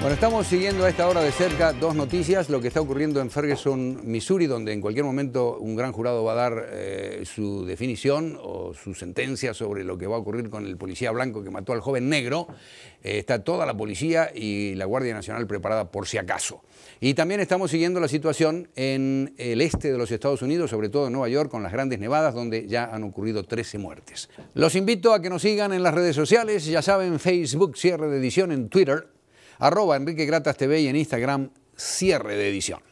Bueno, estamos siguiendo a esta hora de cerca dos noticias, lo que está ocurriendo en Ferguson, Missouri, donde en cualquier momento un gran jurado va a dar eh, su definición o su sentencia sobre lo que va a ocurrir con el policía blanco que mató al joven negro. Eh, está toda la policía y la Guardia Nacional preparada por si acaso. Y también estamos siguiendo la situación en el este de los Estados Unidos, sobre todo en Nueva York, con las grandes nevadas, donde ya han ocurrido 13 muertes. Los invito a que nos sigan en las redes sociales, ya saben, Facebook, cierre de edición en Twitter arroba Enrique Gratas TV y en Instagram cierre de edición.